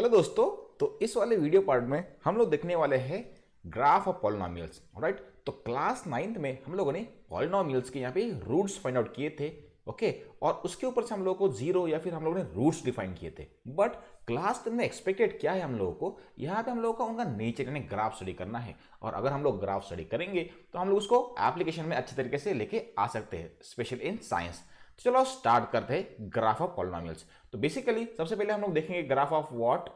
Hello दोस्तों तो इस वाले वीडियो पार्ट में हम लोग देखने वाले हैं ग्राफ ऑफ पॉलिनॉमियल्स राइट तो क्लास नाइन्थ में हम लोगों ने पॉलिनॉमियल्स के यहाँ पे रूट्स फाइंड आउट किए थे ओके और उसके ऊपर से हम लोगों को जीरो या फिर हम लोगों ने रूट्स डिफाइन किए थे बट क्लास टेन में एक्सपेक्टेड क्या है हम लोगों को यहाँ पे हम लोगों का उनका नेचर यानी ग्राफ स्टडी करना है और अगर हम लोग ग्राफ स्टडी करेंगे तो हम लोग उसको एप्लीकेशन में अच्छे तरीके से लेके आ सकते हैं स्पेशल इन साइंस चलो स्टार्ट करते हैं ग्राफ ऑफ पॉलिनोमियल्स तो बेसिकली सबसे पहले हम लोग देखेंगे graph of what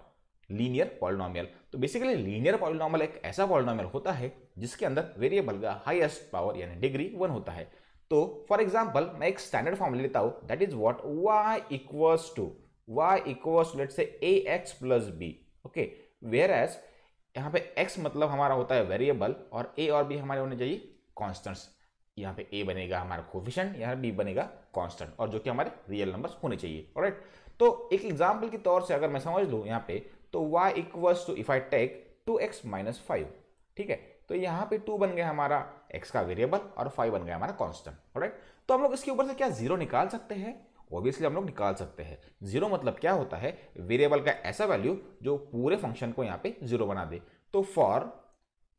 linear polynomial तो बेसिकली लीनियर पॉलिनॉमियल एक ऐसा पॉलिनोमियल होता है जिसके अंदर वेरिएबल का हाईएस्ट पावर यानी डिग्री वन होता है तो फॉर एग्जाम्पल मैं एक स्टैंडर्ड फॉर्म लेता हूँ that is what y equals to y equals to let say a x plus b okay whereas यहाँ पे एक्स मतलब हमारा होता है वेरिएबल और ए और बी हमारे होने चाहिए कॉन्स्टेंट्स यहाँ पे ए बनेगा हमारा कोफिशन यहाँ बी बनेगा कांस्टेंट और जो कि हमारे रियल नंबर्स होने चाहिए राइट तो एक एग्जाम्पल के तौर से अगर मैं समझ लूँ यहाँ पे तो y equals to if I take two x minus five ठीक है तो यहाँ पे टू बन गया हमारा एक्स का वेरिएबल और फाइव बन गया हमारा कॉन्स्टेंट राइट तो हम लोग इसके ऊपर से क्या जीरो निकाल सकते हैं ऑब्वियसली हम लोग निकाल सकते हैं जीरो मतलब क्या होता है वेरिएबल का ऐसा वैल्यू जो पूरे फंक्शन को यहाँ पे जीरो बना दे तो फॉर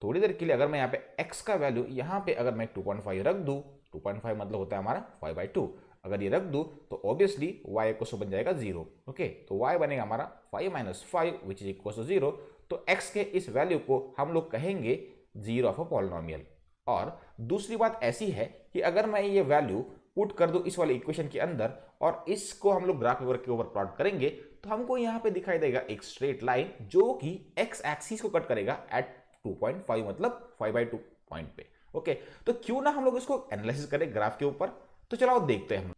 थोड़ी देर के लिए अगर मैं यहाँ पे x का वैल्यू यहाँ पे अगर मैं 2.5 रख दूँ फाइव मतलब होता है हमारा 5 बाई टू अगर ये रख दूँ तो ऑब्वियसली y इक्व बन जाएगा जीरो ओके तो y बनेगा हमारा 5 minus five which is equal zero तो x के इस वैल्यू को हम लोग कहेंगे जीरो ऑफ अ पॉलिनोमियल और दूसरी बात ऐसी है कि अगर मैं ये वैल्यू पुट कर दूँ इस वाले इक्वेशन के अंदर और इसको हम लोग ग्राफ पेपर के ऊपर प्लॉट करेंगे तो हमको यहाँ पे दिखाई देगा एक स्ट्रेट लाइन जो कि एक्स एक्सिस को कट करेगा एट 2.5 मतलब 5 बाई टू पॉइंट पे ओके तो क्यों ना हम लोग इसको एनालिसिस करें ग्राफ के ऊपर तो चलो देखते हैं हम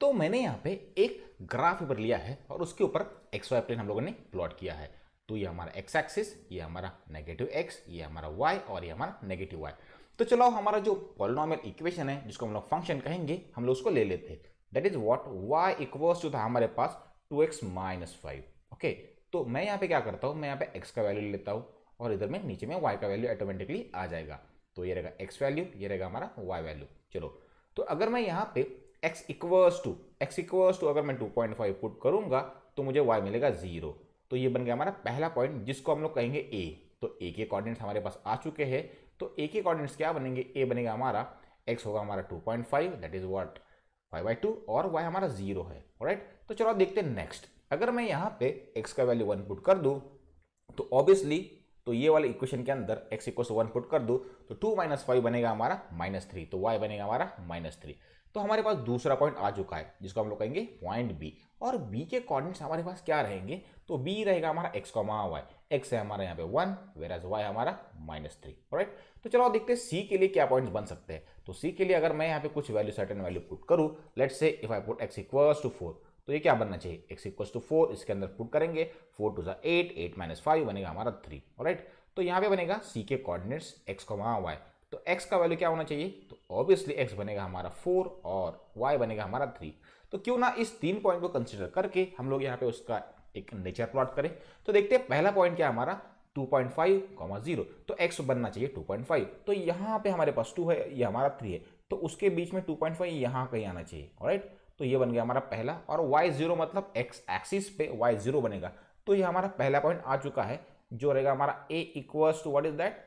तो मैंने यहाँ पे एक ग्राफ पेपर लिया है और उसके ऊपर एक्स वाई प्लेन हम लोगों ने प्लॉट किया है तो ये हमारा एक्स एक्सिस ये हमारा नेगेटिव एक्स ये हमारा वाई और ये हमारा नेगेटिव वाई तो चलो हमारा जो पॉलिनॉमियल इक्वेशन है जिसको हम लोग फंक्शन कहेंगे हम लोग उसको ले लेते हैं that is what y equals जो था हमारे पास two x minus five okay तो मैं यहाँ पे क्या करता हूँ मैं यहाँ पे एक्स का वैल्यू लेता हूँ और इधर में नीचे में वाई का वैल्यू ऑटोमेटिकली आ जाएगा तो ये रहेगा एक्स वैल्यू ये रहेगा हमारा वाई वैल्यू चलो तो अगर मैं यहाँ पे x equals two x equals two अगर मैं टू पॉइंट फाइव पुट करूंगा तो मुझे वाई मिलेगा जीरो तो ये बन गया हमारा पहला पॉइंट जिसको हम लोग कहेंगे ए तो ए के कॉर्डिनेट्स हमारे पास आ चुके हैं तो ए के कॉर्डिनेट्स क्या बनेंगे ए बनेगा हमारा एक्स होगा हमारा two point five that is what five by two और वाई हमारा जीरो है राइट तो चलो देखते हैं नेक्स्ट अगर मैं यहाँ पे एक्स का वैल्यू वन पुट कर दूँ तो ऑब्वियसली तो ये वाले इक्वेशन के अंदर x इक्व वन पुट कर दो तो टू माइनस फाइव बनेगा हमारा माइनस थ्री तो y बनेगा हमारा माइनस थ्री तो हमारे पास दूसरा पॉइंट आ चुका है जिसको हम लोग कहेंगे पॉइंट बी और b के कॉर्डिनेट्स हमारे पास क्या रहेंगे तो b रहेगा हमारा x का वहाँ वाई एक्स है हमारे यहाँ पे वन वेर एज वाई हमारा माइनस थ्री राइट तो चलो देखते हैं सी के लिए क्या पॉइंट्स बन सकते हैं तो सी के लिए अगर मैं यहाँ पे कुछ वैल्यू सर्टन वैल्यू पुट करूँ let say if I put x equals to four तो ये क्या बनना चाहिए एक्स इक्व टू फोर इसके अंदर पुट करेंगे फोर टू जै एट एट माइनस फाइव बनेगा हमारा थ्री राइट तो यहाँ पे बनेगा सी के कोऑर्डिनेट्स एक्स को वहाँ वाई तो x का वैल्यू क्या होना चाहिए तो ऑब्वियसली x बनेगा हमारा फोर और y बनेगा हमारा थ्री तो क्यों ना इस तीन पॉइंट को कंसिडर करके हम लोग यहाँ पे उसका एक नेचर प्लॉट करें तो देखते हैं पहला पॉइंट क्या हमारा 2.5, जीरो तो x बनना चाहिए 2.5 तो यहाँ पे हमारे पास 2 है ये हमारा 3 है तो उसके बीच में 2.5 पॉइंट यहाँ कहीं आना चाहिए राइट तो ये बन गया हमारा पहला और वाई जीरो मतलब एक्स एक्सिस पे वाई जीरो बनेगा तो ये हमारा पहला पॉइंट आ चुका है जो रहेगा हमारा A equals to what is that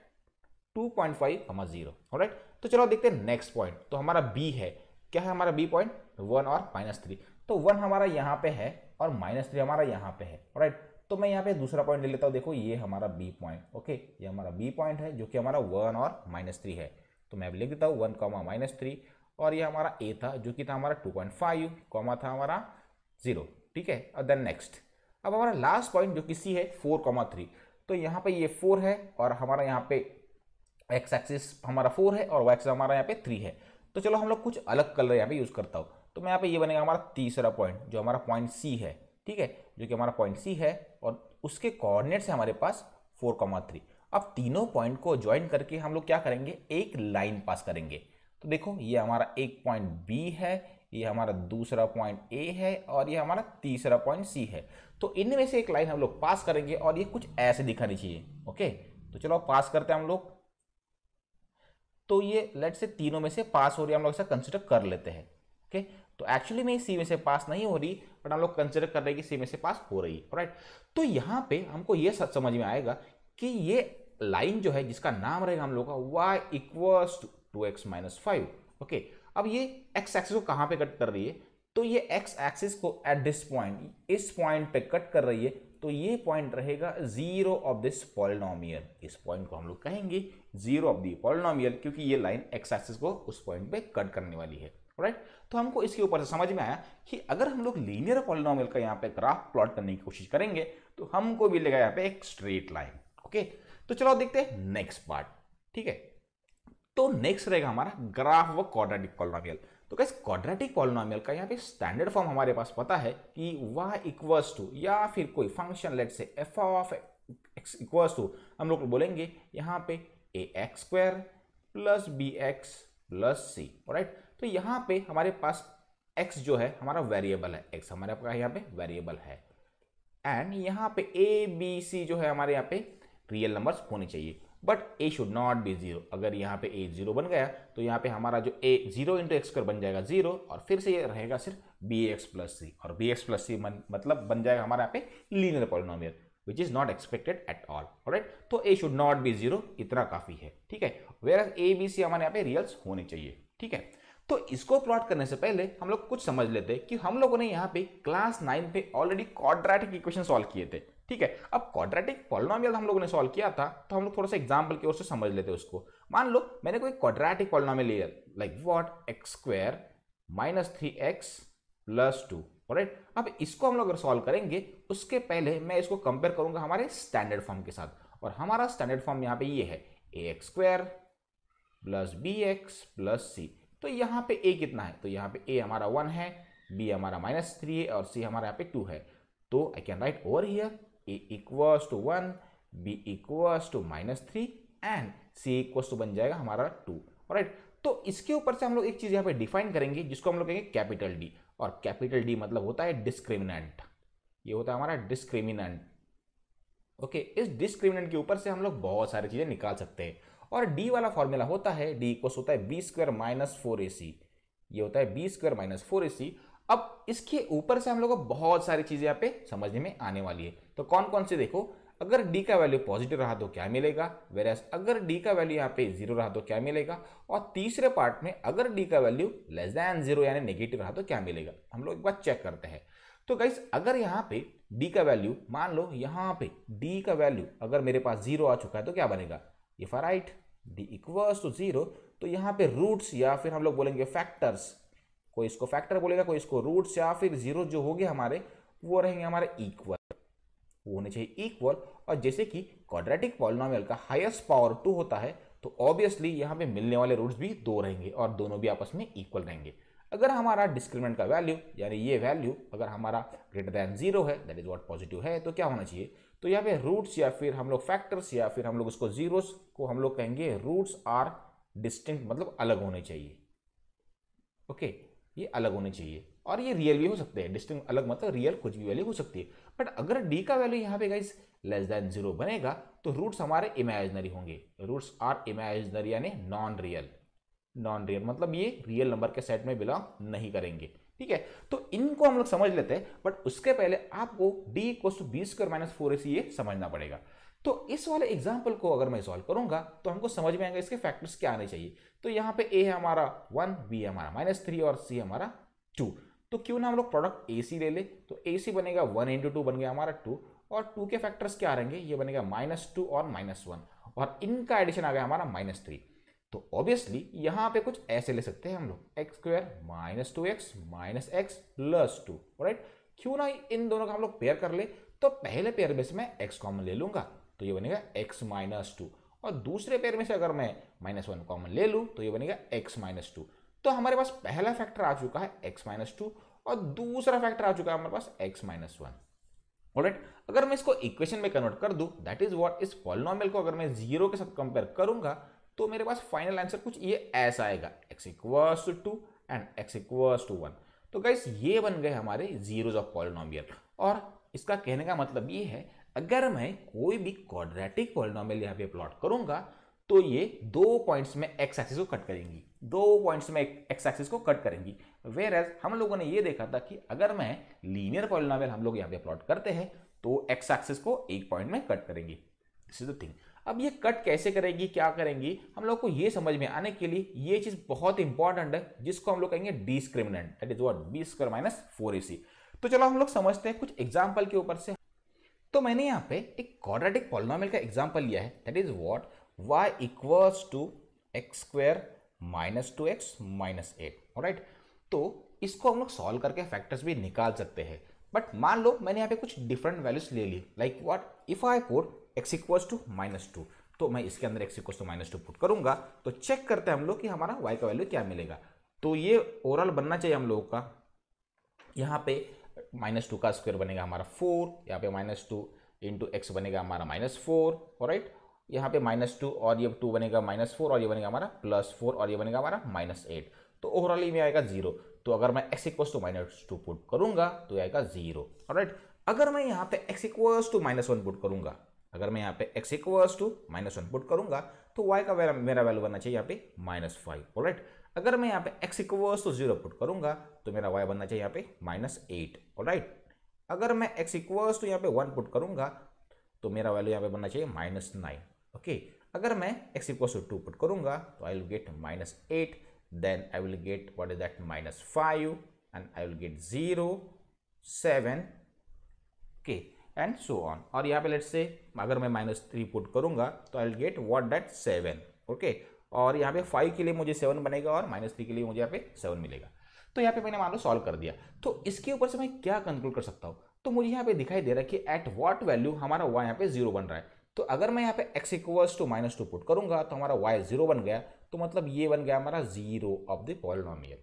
two point five हमारा जीरो राइट तो चलो देखते हैं नेक्स्ट पॉइंट तो हमारा बी है क्या है हमारा बी पॉइंट वन और माइनस थ्री तो वन हमारा यहाँ पे है और माइनस थ्री हमारा यहाँ पे है राइट तो मैं यहाँ पे दूसरा पॉइंट ले लेता हूँ देखो ये हमारा बी पॉइंट ओके ये हमारा बी पॉइंट है जो कि हमारा वन और माइनस थ्री है तो मैं लिख देता हूँ वन कॉमा माइनस थ्री और ये हमारा ए था जो कि था हमारा टू पॉइंट फाइव कॉमा था हमारा जीरो ठीक है और देन नेक्स्ट अब हमारा लास्ट पॉइंट जो कि सी है फोर कॉमा थ्री तो यहाँ पे ये फोर है और हमारा यहाँ पे एक्स एक्सिस हमारा फोर है और वाई एक्सिस हमारा यहाँ पे थ्री है तो चलो हम लोग कुछ अलग कलर यहाँ पे यूज़ करता हूँ तो मैं यहाँ पे ये बनेगा हमारा तीसरा पॉइंट जो हमारा पॉइंट सी है ठीक है जो कि हमारा पॉइंट सी है और उसके कोऑर्डिनेट्स है हमारे पास फोर कॉमा थ्री अब तीनों पॉइंट को ज्वाइन करके हम लोग क्या करेंगे एक लाइन पास करेंगे तो देखो ये हमारा एक पॉइंट बी है ये हमारा दूसरा पॉइंट ए है और ये हमारा तीसरा पॉइंट सी है तो इनमें से एक लाइन हम लोग पास करेंगे और ये कुछ ऐसे दिखानी चाहिए ओके तो चलो पास करते हैं हम लोग तो ये लेट से तीनों में से पास हो रही है हम लोग ऐसा कंसिडर कर लेते हैं ओके तो एक्चुअली में सी में से पास नहीं हो रही बट हम लोग कंसिडर कर रहे हैं कि सी में से पास हो रही है राइट तो यहाँ पे हमको ये समझ में आएगा कि ये लाइन जो है जिसका नाम रहेगा हम लोग का y equals to two x minus five okay अब ये एक्स एक्सिस को कहाँ पे कट कर रही है तो ये एक्स एक्सिस को एट दिस पॉइंट इस पॉइंट पे कट कर रही है तो ये पॉइंट रहेगा जीरो ऑफ दिस पॉलिनोमियल इस पॉइंट को हम लोग कहेंगे जीरो ऑफ दी पॉलिनोमियल क्योंकि ये लाइन एक्स एक्सिस को उस पॉइंट पे कट करने वाली है राइट right? तो हमको इसके ऊपर से समझ में आया कि अगर हम लोग लीनियर पॉलिनोमियल का यहाँ पे ग्राफ प्लॉट करने की कोशिश करेंगे तो हमको मिलेगा यहाँ पे एक स्ट्रेट लाइन ओके तो चलो देखते हैं नेक्स्ट पार्ट ठीक है तो नेक्स्ट रहेगा हमारा ग्राफ व क्वाड्रेटिक पॉलिनॉमियल तो कैसे क्वाड्रेटिक पॉलिनॉमियल का यहाँ पे स्टैंडर्ड फॉर्म हमारे पास पता है कि वाह इक्वल्स टू या फिर कोई function let say f of x equals to हम लोग बोलेंगे यहाँ पे a x square plus b x plus c right तो यहाँ पे हमारे पास एक्स जो है हमारा वेरिएबल है एक्स हमारे पास यहाँ पे वेरिएबल है एंड यहाँ पे ए बी सी जो है हमारे यहाँ पे रियल नंबर्स होने चाहिए but a should not be zero अगर यहाँ पे ए जीरो बन गया तो यहाँ पे हमारा जो ए जीरो इंटू एक्स कर बन जाएगा जीरो और फिर से ये रहेगा सिर्फ बी एक्स प्लस सी और बी एक्स प्लस सी मतलब बन जाएगा हमारे यहाँ पे linear polynomial which is not expected at all right तो a should not be zero इतना काफी है ठीक है वेर ए बी सी हमारे यहाँ पे रियल्स होने चाहिए ठीक है तो इसको प्लॉट करने से पहले हम लोग कुछ समझ लेते हैं कि हम लोगों ने यहाँ पे क्लास नाइन पे ऑलरेडी क्वाड्रेटिक इक्वेशन सॉल्व किए थे ठीक है अब क्वाड्रेटिक पॉलिनॉमियल हम लोगों ने सॉल्व किया था तो हम लोग थोड़ा सा एग्जाम्पल की ओर से समझ लेते उसको मान लो मैंने कोई क्वाड्रेटिक पॉलिनॉमियल लिया like what x square minus three x plus two right अब इसको हम लोग अगर सॉल्व करेंगे उसके पहले मैं इसको कंपेयर करूंगा हमारे स्टैंडर्ड फॉर्म के साथ और हमारा स्टैंडर्ड फॉर्म यहाँ पे ये है a x square plus b x plus c तो यहाँ पे ए कितना है तो यहाँ पे ए हमारा वन है बी हमारा माइनस थ्री है और सी हमारा यहाँ पे टू है तो I can write over here a equals to one b equals to minus three and c equals to बन जाएगा हमारा टू राइट तो इसके ऊपर से हम लोग एक चीज़ यहाँ पे डिफाइन करेंगे जिसको हम लोग कहेंगे कैपिटल डी और कैपिटल डी मतलब होता है डिस्क्रिमिनेंट ये होता है हमारा डिस्क्रिमिनेंट ओके इस डिस्क्रिमिनेंट के ऊपर से हम लोग बहुत सारी चीज़ें निकाल सकते हैं और डी वाला फॉर्मूला होता है डी इक्वस होता है b square minus four a c ये होता है b square minus four a c अब इसके ऊपर से हम लोग को बहुत सारी चीजें यहाँ पे समझने में आने वाली है तो कौन कौन से देखो अगर डी का वैल्यू पॉजिटिव रहा तो क्या मिलेगा वेरस अगर डी का वैल्यू यहाँ पे जीरो रहा तो क्या मिलेगा और तीसरे पार्ट में अगर डी का वैल्यू लेस देन जीरो यानी नेगेटिव रहा तो क्या मिलेगा हम लोग एक बार चेक करते हैं तो गाइस अगर यहाँ पे डी का वैल्यू मान लो यहाँ पे डी का वैल्यू अगर मेरे पास जीरो आ चुका है तो क्या बनेगा if are right D equals to zero तो यहाँ पे रूट्स या फिर हम लोग बोलेंगे फैक्टर्स कोई इसको फैक्टर बोलेगा कोई इसको रूट्स या फिर जीरो जो हो गए हमारे वो रहेंगे हमारे इक्वल वो होने चाहिए इक्वल और जैसे कि क्वाड्रेटिक पॉलिनॉमियल का हाईएस्ट पावर टू होता है तो ऑब्वियसली यहाँ पे मिलने वाले रूट्स भी दो रहेंगे और दोनों भी आपस में इक्वल रहेंगे अगर हमारा डिस्क्रिमिनेंट का वैल्यू यानी ये वैल्यू अगर हमारा ग्रेटर दैन जीरो है दैट इज वॉट पॉजिटिव है तो क्या होना चाहिए तो यहाँ पे रूट्स या फिर हम लोग फैक्टर्स या फिर हम लोग उसको जीरोस को हम लोग कहेंगे रूट्स आर डिस्टिंक्ट मतलब अलग होने चाहिए ओके okay, ये अलग होने चाहिए और ये रियल भी हो सकते हैं डिस्टिंग अलग मतलब रियल कुछ भी वैल्यू हो सकती है बट अगर डी का वैल्यू यहाँ पे गाइज लेस देन जीरो बनेगा तो रूट्स हमारे इमेजनरी होंगे रूट्स आर इमेजनरी यानी नॉन रियल नॉन रियल मतलब ये रियल नंबर के सेट में बिलोंग नहीं करेंगे ठीक है तो इनको हम लोग समझ लेते हैं बट उसके पहले आपको D equals to b square minus four a c ये समझना पड़ेगा तो इस वाले एग्जाम्पल को अगर मैं सॉल्व करूंगा तो हमको समझ में आएगा इसके फैक्टर्स क्या आने चाहिए तो यहाँ पे ए है हमारा वन बी है हमारा माइनस थ्री और सी हमारा टू तो क्यों ना हम लोग प्रोडक्ट ए सी ले ले तो ए सी बनेगा वन इंटू टू बन गया हमारा टू और टू के फैक्टर्स क्या आ रहेंगे ये बनेगा माइनस टू और माइनस वन और इनका एडिशन आ गया हमारा माइनस थ्री तो ऑब्वियसली यहाँ पे कुछ ऐसे ले सकते हैं हम लोग x square minus two x minus x plus two right क्यों ना इन दोनों का हम लोग पेयर कर ले तो पहले पेयर में से मैं एक्स कॉमन ले लूंगा तो ये बनेगा एक्स माइनस टू और दूसरे पेयर में से अगर मैं माइनस वन कॉमन ले लूँ तो ये बनेगा एक्स माइनस टू तो हमारे पास पहला फैक्टर आ चुका है एक्स माइनस टू और दूसरा फैक्टर आ चुका है हमारे पास एक्स माइनस वन ऑलराइट अगर मैं इसको इक्वेशन में कन्वर्ट कर दूँ दैट इज वॉट इस पॉलिनॉमियल को अगर मैं जीरो के साथ कंपेयर करूंगा तो मेरे पास फाइनल आंसर कुछ ये ऐसा आएगा x equals to two and x equals to one तो गाइस ये बन गए हमारे जीरोज ऑफ पॉलिनॉमियल और इसका कहने का मतलब ये है अगर मैं कोई भी क्वाड्रेटिक पॉलिनॉमियल यहाँ पे प्लॉट करूंगा तो ये दो पॉइंट्स में एक्स एक्सिस को कट करेंगी दो पॉइंट्स में एक्स एक्सिस को कट करेंगी वेर एज हम लोगों ने ये देखा था कि अगर मैं लीनियर पॉलिनॉमियल हम लोग यहाँ पे प्लॉट करते हैं तो एक्स एक्सिस को एक पॉइंट में कट करेंगी दिस इज द थिंग अब ये कट कैसे करेगी क्या करेंगी हम लोग को ये समझ में आने के लिए ये चीज बहुत इंपॉर्टेंट है जिसको हम लोग कहेंगे discriminant that is what b square minus four a c तो चलो हम लोग समझते हैं कुछ एग्जाम्पल के ऊपर से तो मैंने यहाँ पे एक क्वाड्रेटिक पॉलिनॉमियल का एग्जाम्पल लिया है that is what y equals to x square minus two x minus eight right तो इसको हम लोग सॉल्व करके फैक्टर्स भी निकाल सकते हैं बट मान लो मैंने यहाँ पे कुछ डिफरेंट वैल्यूज ले ली like what if I put x equals to minus two तो मैं इसके अंदर x equals to minus two put करूंगा तो चेक करते हैं हम लोग कि हमारा वाई का वैल्यू क्या मिलेगा तो ये ओवरऑल बनना चाहिए हम लोगों का यहाँ पे माइनस टू का स्क्वायर बनेगा हमारा फोर यहाँ पे माइनस टू इंटू एक्स बनेगा हमारा माइनस फोर और राइट यहाँ पे माइनस टू और ये टू बनेगा माइनस फोर और ये बनेगा हमारा प्लस फोर और ये बनेगा हमारा माइनस एट तो ओवरऑल ये में आएगा जीरो तो अगर मैं x equals to minus two put करूंगा तो ये आएगा जीरो राइट अगर मैं यहाँ पे x equals to minus one put करूंगा अगर मैं यहाँ पे x equals to minus one put करूंगा तो वाई का मेरा वैल्यू बनना चाहिए यहाँ पे माइनस फाइव और राइट अगर मैं यहाँ पे x equals to zero put करूंगा तो मेरा वाई बनना चाहिए यहाँ पे माइनस एट राइट अगर मैं एक्स इक्वल्स टू यहाँ पे वन पुट करूंगा तो मेरा वैल्यू यहाँ पे बनना चाहिए माइनस नाइन ओके अगर मैं x equals to two put करूंगा तो I will get minus eight then I will get what is that minus five and I will get zero seven okay and so on और यहाँ पे late से अगर मैं माइनस थ्री पुट करूंगा तो I will get what that seven okay और यहाँ पे फाइव के लिए मुझे सेवन बनेगा और माइनस थ्री के लिए मुझे यहाँ पे सेवन मिलेगा तो यहाँ पे मैंने मान लो सॉल्व कर दिया तो इसके ऊपर से मैं क्या कंक्लूड कर सकता हूँ तो मुझे यहाँ पे दिखाई दे रहा है कि एट वॉट वैल्यू हमारा वाई यहाँ पे जीरो बन रहा है तो अगर मैं यहाँ पे x equals to minus two put करूंगा तो हमारा वाई जीरो बन गया तो मतलब ये बन गया हमारा zero of the polynomial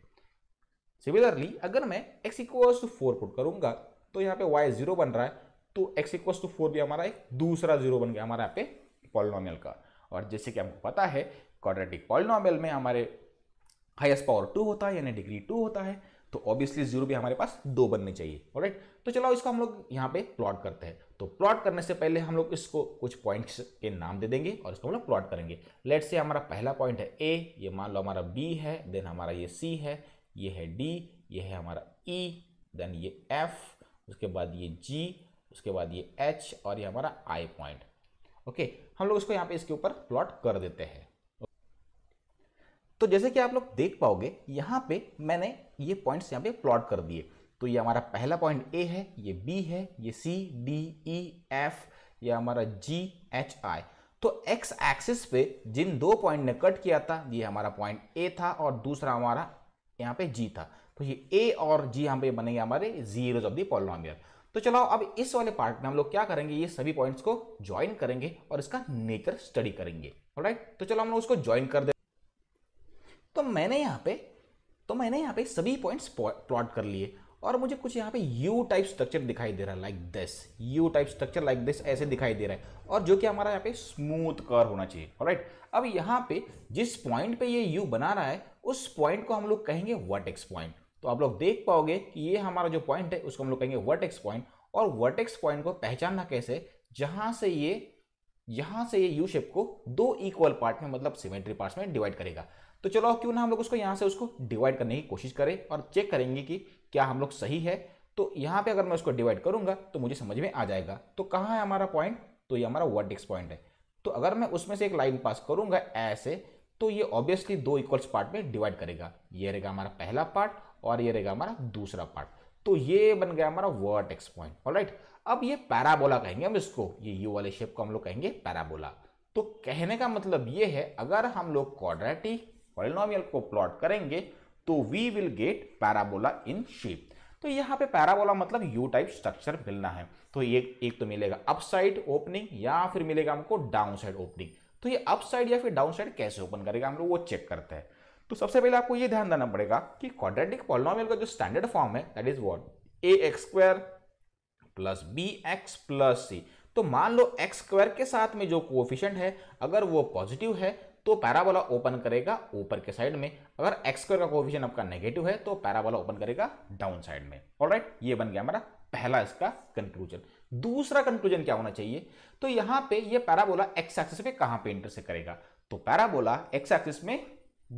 similarly अगर मैं x equals to four put करूंगा तो यहाँ पे वाई जीरो बन रहा है तो एक्स इक्वल्स टू फोर भी हमारा एक दूसरा जीरो बन गया हमारा यहाँ पे पॉलिनोमियल का और जैसे कि हमको पता है क्वाड्रेटिक पॉलिनॉमियल में हमारे हाइस्ट पावर टू होता है यानी डिग्री टू होता है तो ऑब्वियसली जीरो भी हमारे पास दो बनने चाहिए राइट तो चलो इसको हम लोग यहाँ पे प्लॉट करते हैं तो प्लॉट करने से पहले हम लोग इसको कुछ पॉइंट्स के नाम दे देंगे और इसको हम लोग प्लॉट करेंगे लेट से हमारा पहला पॉइंट है ए ये मान लो हमारा बी है देन हमारा ये सी है ये है डी ये है हमारा ई e, देन ये एफ उसके बाद ये जी उसके बाद ये एच और ये हमारा आई पॉइंट ओके हम लोग इसको यहाँ पे इसके ऊपर प्लॉट कर देते हैं तो जैसे कि आप लोग देख पाओगे यहाँ पे मैंने ये पॉइंट्स यहाँ पे प्लॉट कर दिए तो ये हमारा पहला पॉइंट ए है ये बी है ये सी डी ई एफ ये हमारा जी एच आई तो एक्स एक्सिस पे जिन दो पॉइंट ने कट किया था ये हमारा पॉइंट ए था और दूसरा हमारा यहाँ पे जी था तो ये ए और जी यहाँ पे बनेंगे हमारे जीरोज ऑफ दी पॉलिनोमियल तो चलो अब इस वाले पार्ट में हम लोग क्या करेंगे ये सभी पॉइंट्स को ज्वाइन करेंगे और इसका नेचर स्टडी करेंगे राइट तो चलो हम लोग उसको ज्वाइन कर दे तो मैंने यहाँ पे तो मैंने यहाँ पे सभी पॉइंट्स प्लॉट कर लिए और मुझे कुछ यहाँ पे यू टाइप स्ट्रक्चर दिखाई दे रहा है like this U type structure like this ऐसे दिखाई दे रहा है और जो कि हमारा यहाँ पे स्मूथ कर होना चाहिए राइट अब यहाँ पे जिस पॉइंट पे ये यू बना रहा है उस पॉइंट को हम लोग कहेंगे वर्टेक्स पॉइंट तो आप लोग देख पाओगे कि ये हमारा जो पॉइंट है उसको हम लोग कहेंगे वर्टेक्स पॉइंट और वर्टेक्स पॉइंट को पहचानना कैसे जहाँ से ये यहाँ से ये यू शेप को दो इक्वल पार्ट में मतलब सिमेट्री पार्ट्स में डिवाइड करेगा तो चलो क्यों ना हम लोग उसको यहाँ से उसको डिवाइड करने की कोशिश करें और चेक करेंगे कि क्या हम लोग सही है तो यहाँ पे अगर मैं उसको डिवाइड करूँगा तो मुझे समझ में आ जाएगा तो कहाँ है हमारा पॉइंट तो ये हमारा वर्टिक्स पॉइंट है तो अगर मैं उसमें से एक लाइन पास करूँगा ऐसे तो ये ऑब्वियसली दो इक्वल्स पार्ट में डिवाइड करेगा ये रहेगा हमारा पहला पार्ट और ये रहेगा हमारा दूसरा पार्ट तो ये बन गया हमारा एक्स पॉइंट राइट अब ये पैराबोला कहेंगे हम इसको ये यू वाले शेप को हम लोग कहेंगे पैराबोला तो कहने का मतलब ये है अगर हम लोग क्वाड्रेटिक पॉलिनोमियल को प्लॉट करेंगे तो we will get parabola in shape तो यहाँ पे पैराबोला मतलब यू टाइप स्ट्रक्चर मिलना है तो ये एक तो मिलेगा अप साइड ओपनिंग या फिर मिलेगा हमको डाउन साइड ओपनिंग तो ये अप साइड या फिर डाउन साइड कैसे ओपन करेगा हम लोग वो चेक करते हैं तो सबसे पहले आपको ये ध्यान देना पड़ेगा कि क्वाड्रेटिक पॉलिनोमियल का जो स्टैंडर्ड फॉर्म है that is what a x square plus b x plus c तो मान लो एक्स स्क्वायर के साथ में जो कोफिशेंट है अगर वो पॉजिटिव है तो पैराबोला ओपन करेगा ऊपर के साइड में अगर एक्स स्क्वायर का कोविजन आपका नेगेटिव है तो पैराबोला ओपन करेगा डाउन साइड में और राइट ये बन गया हमारा पहला इसका कंक्लूजन दूसरा कंक्लूजन क्या होना चाहिए तो यहां पे ये पैराबोला एक्स एक्सिस पे कहां पे इंटरसेप्ट करेगा तो पैराबोला एक्स एक्सिस में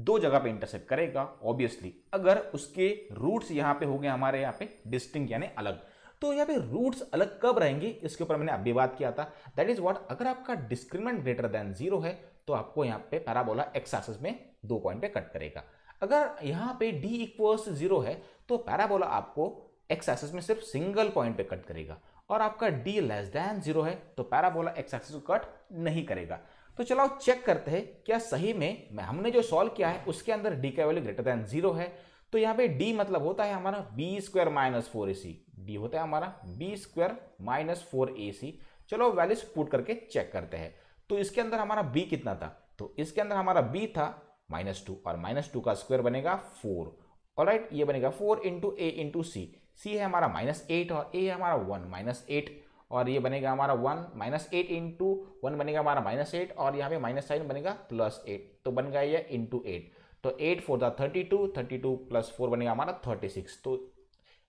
दो जगह पे इंटरसेप्ट करेगा ऑब्वियसली अगर उसके रूट्स यहां पे हो गए हमारे यहां पे डिस्टिंग यानी अलग तो यहाँ पे रूट्स अलग कब रहेंगे इसके ऊपर मैंने अभी बात किया था दैट इज व्हाट अगर आपका डिस्क्रिमिनेंट ग्रेटर देन जीरो है तो आपको यहाँ पे पैराबोला एक्स एक्सेस में दो पॉइंट पे कट करेगा अगर यहाँ पे डी इक्वल्स जीरो है तो पैराबोला आपको एक्स एक्सेस में सिर्फ सिंगल पॉइंट पे कट करेगा और आपका डी लेस देन जीरो है तो पैराबोला एक्स एक्सेस को कट नहीं करेगा तो चलो चेक करते हैं क्या सही में मैं हमने जो सॉल्व किया है उसके अंदर डी का वैल्यू ग्रेटर देन जीरो है तो यहाँ पे डी मतलब होता है हमारा b square minus four a c D होता है हमारा b square minus four a c चलो वैल्यूज पुट करके चेक करते हैं तो इसके अंदर हमारा बी कितना था तो इसके अंदर हमारा बी था माइनस टू और माइनस टू का स्क्वायर बनेगा फोर और राइट ये बनेगा four into a into c c है हमारा माइनस एट और ए है हमारा वन माइनस एट और ये बनेगा हमारा one minus eight into one बनेगा हमारा माइनस एट और यहाँ पे माइनस साइन बनेगा प्लस एट तो बन गया ये इंटू एट तो एट फोर था thirty two thirty two plus four बनेगा हमारा थर्टी सिक्स तो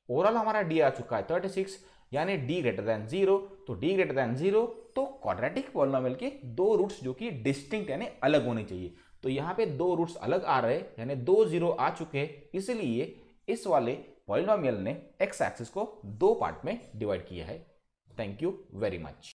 ओवरऑल हमारा डी आ चुका है थर्टी सिक्स यानी d ग्रेटर देन जीरो तो d ग्रेटर देन जीरो तो क्वाड्रेटिक पॉलिनोमियल के दो रूट्स जो कि डिस्टिंक्ट यानी अलग होने चाहिए तो यहाँ पे दो रूट्स अलग आ रहे यानी दो जीरो आ चुके हैं इसलिए इस वाले पॉलिनोमियल ने एक्स एक्सिस को दो पार्ट में डिवाइड किया है थैंक यू वेरी मच